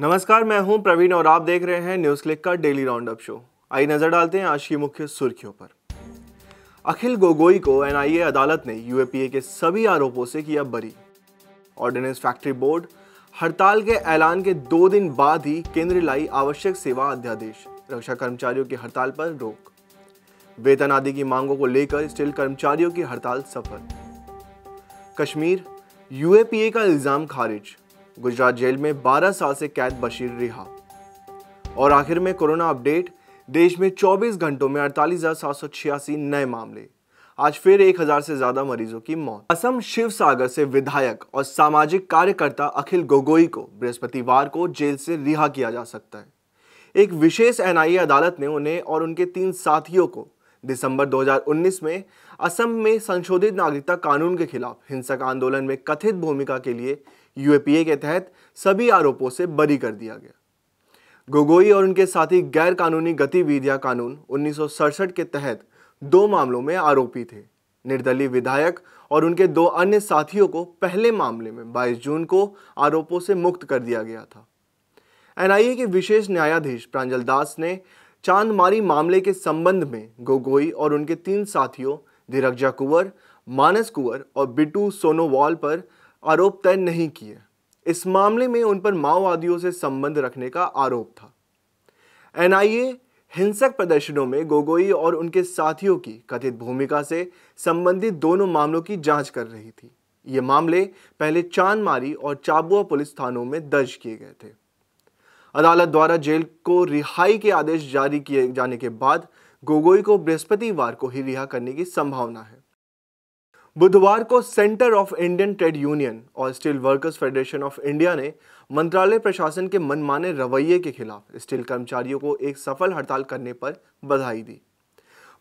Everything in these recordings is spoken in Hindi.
नमस्कार मैं हूं प्रवीण और आप देख रहे हैं न्यूज क्लिक का डेली राउंड अप शो आई नजर डालते हैं आज की मुख्य सुर्खियों पर अखिल गोगोई को एनआईए अदालत ने यूएपीए के सभी आरोपों से किया बरी ऑर्डिनेंस फैक्ट्री बोर्ड हड़ताल के ऐलान के दो दिन बाद ही केंद्र लाई आवश्यक सेवा अध्यादेश रक्षा कर्मचारियों की हड़ताल पर रोक वेतन आदि की मांगों को लेकर स्टील कर्मचारियों की हड़ताल सफल कश्मीर यूएपीए का इल्जाम खारिज गुजरात जेल में 12 साल से कैद बशीर रिहा और आखिर में कोरोना अपडेट देश में 24 घंटों में अड़तालीस नए मामले आज फिर 1000 से ज्यादा मरीजों की मौत असम शिव सागर से विधायक और सामाजिक कार्यकर्ता अखिल गोगोई को बृहस्पतिवार को जेल से रिहा किया जा सकता है एक विशेष एनआईए अदालत ने उन्हें और उनके तीन साथियों को दिसंबर 2019 में असम में संशोधित नागरिकता कानून के खिलाफ हिंसक आंदोलन में कथित भूमिका के लिए यूएपीए के तहत सभी आरोपों से बरी कर दिया गया गोगोई और उनके साथी गैरकानूनी गतिविधियां कानून उन्नीस के तहत दो मामलों में आरोपी थे निर्दलीय विधायक और उनके दो अन्य साथियों को पहले मामले में 22 जून को आरोपों से मुक्त कर दिया गया था एनआईए के विशेष न्यायाधीश प्रांजल दास ने चांदमारी मामले के संबंध में गोगोई और उनके तीन साथियों धीरजा कुंवर मानस कुंवर और बिटू सोनोवाल पर आरोप तय नहीं किए इस मामले में उन पर माओवादियों से संबंध रखने का आरोप था एनआईए हिंसक प्रदर्शनों में गोगोई और उनके साथियों की कथित भूमिका से संबंधित दोनों मामलों की जांच कर रही थी ये मामले पहले चांदमारी और चाबुआ पुलिस थानों में दर्ज किए गए थे अदालत द्वारा जेल को रिहाई के आदेश जारी किए जाने के बाद गोगोई को बृहस्पतिवार को ही रिहा करने की संभावना है बुधवार को centre of Indian trade union और steel workers federation of India ने मंत्रालय प्रशासन के मनमाने रवैये के खिलाफ स्टील कर्मचारियों को एक सफल हड़ताल करने पर बधाई दी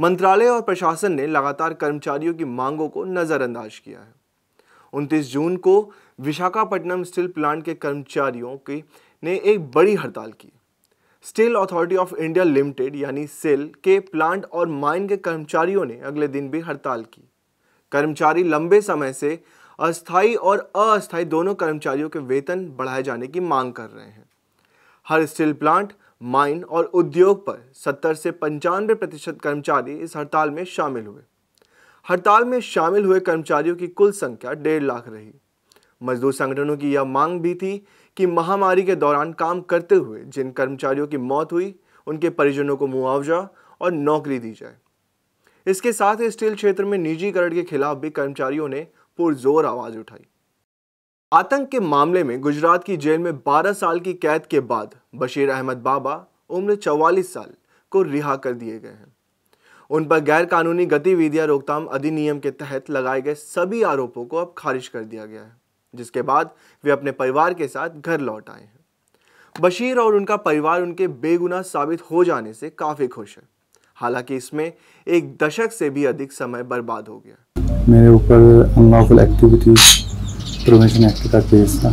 मंत्रालय और प्रशासन ने लगातार कर्मचारियों की मांगों को नज़रअंदाज किया है 29 जून को विशाखापट्टनम स्टील प्लांट के कर्मचारियों की ने एक बड़ी हड़ताल की steel authority of India limited यानी सेल के प्लांट और माइन के कर्मचारियों ने अगले दिन भी हड़ताल की कर्मचारी लंबे समय से अस्थाई और अस्थाई दोनों कर्मचारियों के वेतन बढ़ाए जाने की मांग कर रहे हैं हर स्टील प्लांट माइन और उद्योग पर 70 से पंचानवे प्रतिशत कर्मचारी इस हड़ताल में शामिल हुए हड़ताल में शामिल हुए कर्मचारियों की कुल संख्या डेढ़ लाख रही मजदूर संगठनों की यह मांग भी थी कि महामारी के दौरान काम करते हुए जिन कर्मचारियों की मौत हुई उनके परिजनों को मुआवजा और नौकरी दी जाए इसके साथ ही स्टील क्षेत्र में निजीकरण के खिलाफ भी कर्मचारियों ने पुरजोर आवाज उठाई आतंक के मामले में गुजरात की जेल में 12 साल की कैद के बाद बशीर अहमद बाबा उम्र 44 साल को रिहा कर दिए गए हैं उन पर गैरकानूनी गतिविधियां रोकथाम अधिनियम के तहत लगाए गए सभी आरोपों को अब खारिज कर दिया गया है जिसके बाद वे अपने परिवार के साथ घर लौट आए हैं बशीर और उनका परिवार उनके बेगुनाह साबित हो जाने से काफ़ी खुश है हालांकि इसमें एक दशक से भी अधिक समय बर्बाद हो गया मेरे ऊपर अनलॉफुल एक्टिविटी प्रोवेशन एक्ट का केस था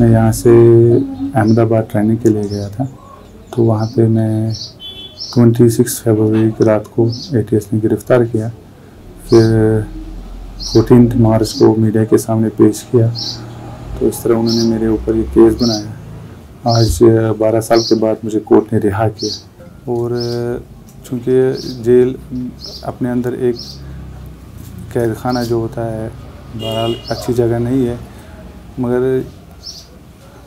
मैं यहाँ से अहमदाबाद ट्रेनिंग के लिए गया था तो वहाँ पे मैं 26 फरवरी की रात को ए ने गिरफ़्तार किया फिर फोर्टीन मार्च को मीडिया के सामने पेश किया तो इस तरह उन्होंने मेरे ऊपर ये केस बनाया आज 12 साल के बाद मुझे कोर्ट ने रिहा किया और चूँकि जेल अपने अंदर एक कैद खाना जो होता है बहरहाल अच्छी जगह नहीं है मगर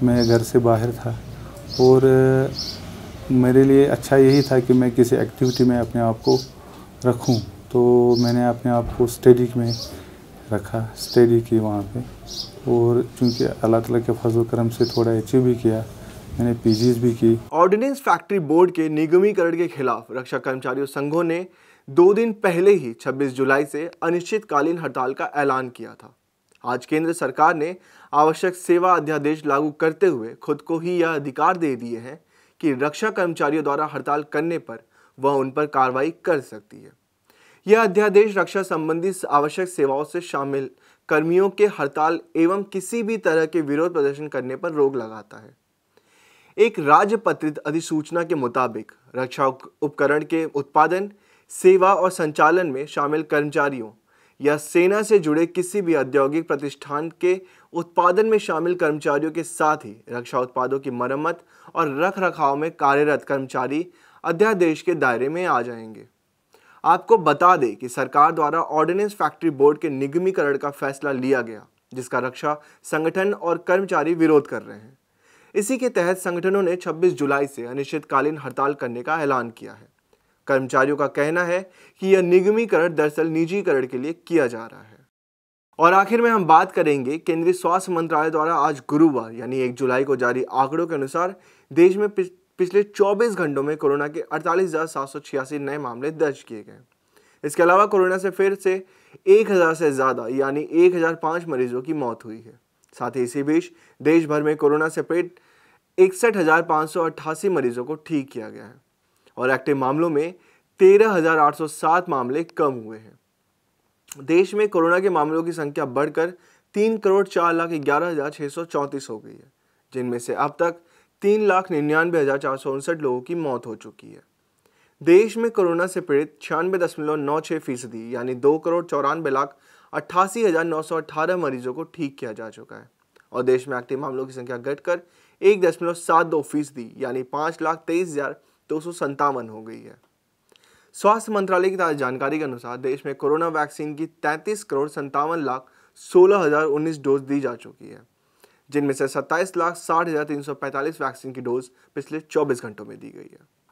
मैं घर से बाहर था और मेरे लिए अच्छा यही था कि मैं किसी एक्टिविटी में अपने आप को रखूं तो मैंने अपने आप को स्टडी में रखा स्टडी की वहाँ पे और चूँकि अल्लाह तला के फजल करम से थोड़ा अचीव भी किया मैंने पीजीज भी की ऑर्डिनेंस फैक्ट्री बोर्ड के निगमीकरण के खिलाफ रक्षा कर्मचारियों संघों ने दो दिन पहले ही 26 जुलाई से अनिश्चितकालीन हड़ताल का ऐलान किया था आज केंद्र सरकार ने आवश्यक सेवा अध्यादेश लागू करते हुए खुद को ही यह अधिकार दे दिए हैं कि रक्षा कर्मचारियों द्वारा हड़ताल करने पर वह उन पर कार्रवाई कर सकती है यह अध्यादेश रक्षा संबंधी आवश्यक सेवाओं से शामिल कर्मियों के हड़ताल एवं किसी भी तरह के विरोध प्रदर्शन करने पर रोक लगाता है एक राजपत्रित अधिसूचना के मुताबिक रक्षा उपकरण के उत्पादन सेवा और संचालन में शामिल कर्मचारियों या सेना से जुड़े किसी भी औद्योगिक प्रतिष्ठान के उत्पादन में शामिल कर्मचारियों के साथ ही रक्षा उत्पादों की मरम्मत और रख रखाव में कार्यरत कर्मचारी अध्यादेश के दायरे में आ जाएंगे आपको बता दें कि सरकार द्वारा ऑर्डिनेंस फैक्ट्री बोर्ड के निगमीकरण का फैसला लिया गया जिसका रक्षा संगठन और कर्मचारी विरोध कर रहे हैं इसी के तहत संगठनों ने 26 जुलाई से अनिश्चितकालीन हड़ताल करने का ऐलान किया है कर्मचारियों का कहना है कि यह निगमीकरण दरअसल निजीकरण के लिए किया जा रहा है और आखिर में हम बात करेंगे केंद्रीय स्वास्थ्य मंत्रालय द्वारा आज गुरुवार यानी एक जुलाई को जारी आंकड़ों के अनुसार देश में पिछले 24 घंटों में कोरोना के अड़तालीस नए मामले दर्ज किए गए इसके अलावा कोरोना से फिर से 1000 से ज़्यादा यानी 1005 मरीजों की मौत हुई है साथ ही इसी बीच देश भर में कोरोना से पीड़ित इकसठ मरीजों को ठीक किया गया है और एक्टिव मामलों में 13,807 मामले कम हुए हैं देश में कोरोना के मामलों की संख्या बढ़कर 3 करोड़ चार लाख ग्यारह हज़ार हो गई है जिनमें से अब तक तीन लाख निन्यानवे हज़ार चार सौ उनसठ लोगों की मौत हो चुकी है देश में कोरोना से पीड़ित छियानवे दशमलव नौ छः फीसदी यानी दो करोड़ चौरानवे लाख अट्ठासी मरीजों को ठीक किया जा चुका है और देश में एक्टिव मामलों की संख्या घटकर एक दशमलव सात दो फीसदी यानी पाँच लाख तेईस हज़ार दो सौ संतावन हो गई है स्वास्थ्य मंत्रालय की ताज़ा जानकारी के अनुसार देश में कोरोना वैक्सीन की तैंतीस करोड़ संतावन लाख सोलह हज़ार उन्नीस डोज दी जा चुकी है जिनमें से सत्ताईस लाख साठ हज़ार तीन सौ पैंतालीस वैक्सीन की डोज पिछले चौबीस घंटों में दी गई है